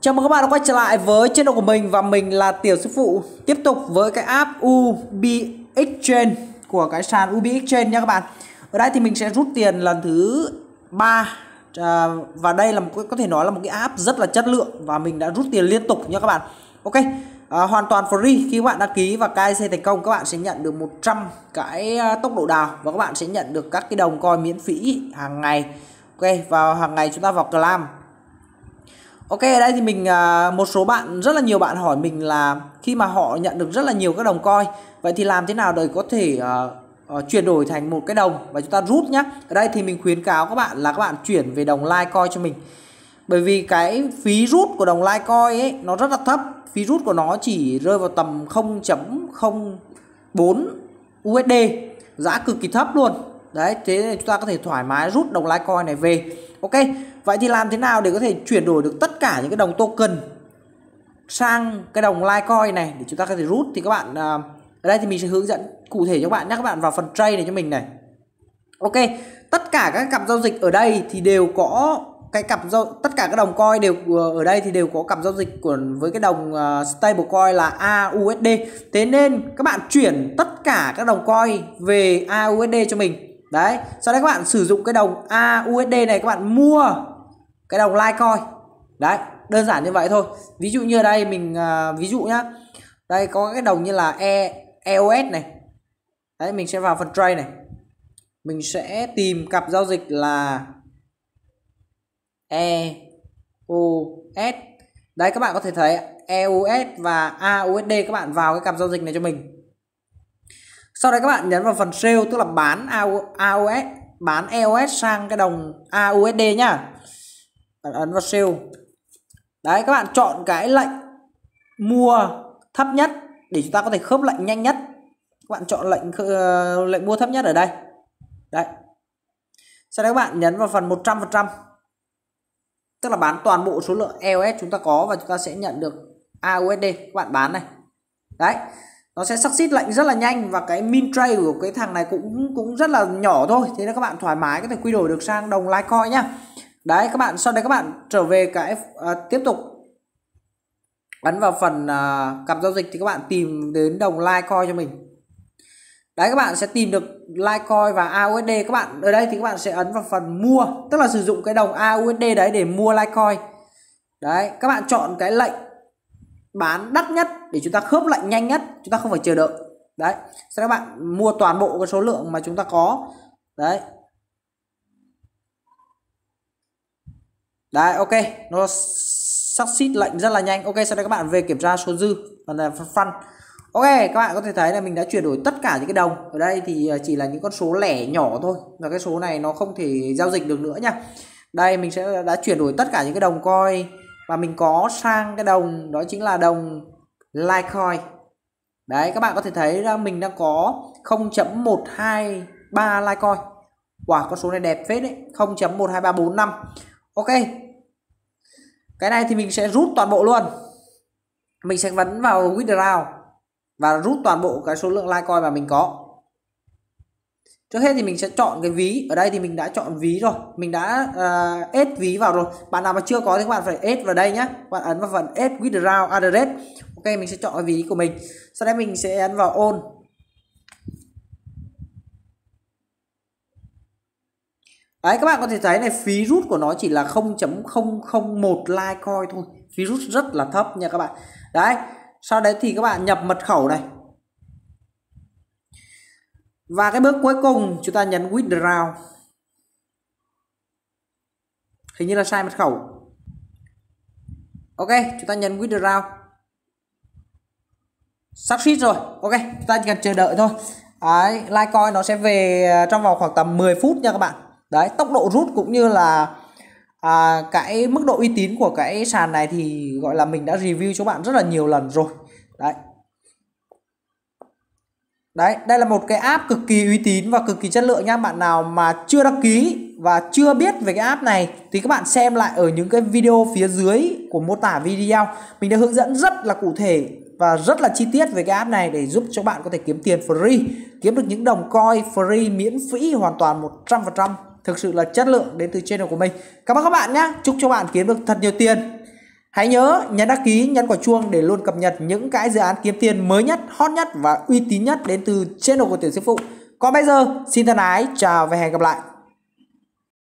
Chào mừng các bạn đã quay trở lại với channel của mình và mình là Tiểu Sư Phụ Tiếp tục với cái app UB Exchange của cái sàn UB Exchange nha các bạn Ở đây thì mình sẽ rút tiền lần thứ 3 à, ờ, Và đây là một có thể nói là một cái app rất là chất lượng và mình đã rút tiền liên tục nha các bạn Ok à, hoàn toàn free khi các bạn đăng ký và KYC thành công các bạn sẽ nhận được 100 cái ờ, tốc độ đào và các bạn sẽ nhận được các cái đồng coin miễn phí hàng ngày Ok và hàng ngày chúng ta vào clam Ok ở đây thì mình à, một số bạn rất là nhiều bạn hỏi mình là khi mà họ nhận được rất là nhiều các đồng coin vậy thì làm thế nào để có thể uh, chuyển đổi thành một cái đồng và chúng ta rút nhá. Ở đây thì mình khuyến cáo các bạn là các bạn chuyển về đồng Litecoin cho mình. Bởi vì cái phí rút của đồng Litecoin ấy nó rất là thấp, phí rút của nó chỉ rơi vào tầm 0.04 USD, giá cực kỳ thấp luôn. Đấy, thế chúng ta có thể thoải mái rút đồng Litecoin này về Ok, vậy thì làm thế nào để có thể chuyển đổi được tất cả những cái đồng token sang cái đồng Litecoin này để chúng ta có thể rút thì các bạn à, ở đây thì mình sẽ hướng dẫn cụ thể cho các bạn nhé các bạn vào phần trade này cho mình này. Ok, tất cả các cặp giao dịch ở đây thì đều có cái cặp giao tất cả các đồng coin đều ờ, ở đây thì đều có cặp giao dịch của với cái đồng ờ, stable coin là AUSD. Thế nên các bạn chuyển tất cả các đồng coin về AUSD cho mình đấy sau đấy các bạn sử dụng cái đồng AUSD này các bạn mua cái đồng Litecoin đấy đơn giản như vậy thôi ví dụ như ở đây mình à, ví dụ nhá đây có cái đồng như là e EOS này đấy mình sẽ vào phần trade này mình sẽ tìm cặp giao dịch là EOS đấy các bạn có thể thấy EOS và AUSD các bạn vào cái cặp giao dịch này cho mình sau đây các bạn nhấn vào phần sale tức là bán AOS bán EOS sang cái đồng AUSD nhá bạn ấn vào sale đấy các bạn chọn cái lệnh mua thấp nhất để chúng ta có thể khớp lệnh nhanh nhất các bạn chọn lệnh ờ, lệnh mua thấp nhất ở đây đấy sau đấy các bạn nhấn vào phần 100% tức là bán toàn bộ số lượng EOS chúng ta có và chúng ta sẽ nhận được AUSD các bạn bán này đấy nó sẽ succeed lệnh rất là nhanh và cái min trade của cái thằng này cũng cũng rất là nhỏ thôi thế nên các bạn thoải mái có thể quy đổi được sang đồng Litecoin nhá đấy các bạn sau đây các bạn trở về cái à, tiếp tục ấn vào phần à, cặp giao dịch thì các bạn tìm đến đồng Litecoin cho mình đấy các bạn sẽ tìm được Litecoin và AUSD các bạn ở đây thì các bạn sẽ ấn vào phần mua tức là sử dụng cái đồng AUSD đấy để mua Litecoin đấy các bạn chọn cái lệnh bán đắt nhất để chúng ta khớp lệnh nhanh nhất chúng ta không phải chờ đợi đấy sau các bạn mua toàn bộ cái số lượng mà chúng ta có đấy đấy ok nó xít lệnh rất là nhanh ok sau đó các bạn về kiểm tra số dư và là phân ok các bạn có thể thấy là mình đã chuyển đổi tất cả những cái đồng ở đây thì à, chỉ là những con số lẻ nhỏ thôi và cái số này nó không thể giao dịch được nữa nha đây mình sẽ đã chuyển đổi tất cả những cái đồng coi và mình có sang cái đồng đó chính là đồng Litecoin đấy các bạn có thể thấy là mình đang có 0.123 Litecoin wow con số này đẹp phết đấy 0.12345 ok cái này thì mình sẽ rút toàn bộ luôn mình sẽ vấn vào withdraw và rút toàn bộ cái số lượng Litecoin mà mình có Trước hết thì mình sẽ chọn cái ví Ở đây thì mình đã chọn ví rồi Mình đã uh, add ví vào rồi Bạn nào mà chưa có thì các bạn phải add vào đây nhé Bạn ấn vào phần add withdrawal address Ok mình sẽ chọn cái ví của mình Sau đấy mình sẽ ấn vào on Đấy các bạn có thể thấy này phí rút của nó chỉ là 0.001 Litecoin thôi Phí rút rất là thấp nha các bạn Đấy sau đấy thì các bạn nhập mật khẩu này và cái bước cuối cùng chúng ta nhấn withdraw hình như là sai mật khẩu ok chúng ta nhấn withdraw xít rồi ok chúng ta chỉ cần chờ đợi thôi đấy litecoin nó sẽ về à, trong vòng khoảng tầm 10 phút nha các bạn đấy tốc độ rút cũng như là à, cái mức độ uy tín của cái sàn này thì gọi là mình đã review cho bạn rất là nhiều lần rồi đấy Đấy, đây là một cái app cực kỳ uy tín và cực kỳ chất lượng nha bạn nào mà chưa đăng ký và chưa biết về cái app này thì các bạn xem lại ở những cái video phía dưới của mô tả video mình đã hướng dẫn rất là cụ thể và rất là chi tiết về cái app này để giúp cho bạn có thể kiếm tiền free kiếm được những đồng coin free miễn phí hoàn toàn 100% thực sự là chất lượng đến từ channel của mình cảm ơn các bạn nhé chúc cho bạn kiếm được thật nhiều tiền Hãy nhớ nhấn đăng ký, nhấn quả chuông để luôn cập nhật những cái dự án kiếm tiền mới nhất, hot nhất và uy tín nhất đến từ channel của Tiểu Sư Phụ. Còn bây giờ, xin thân ái, chào và hẹn gặp lại.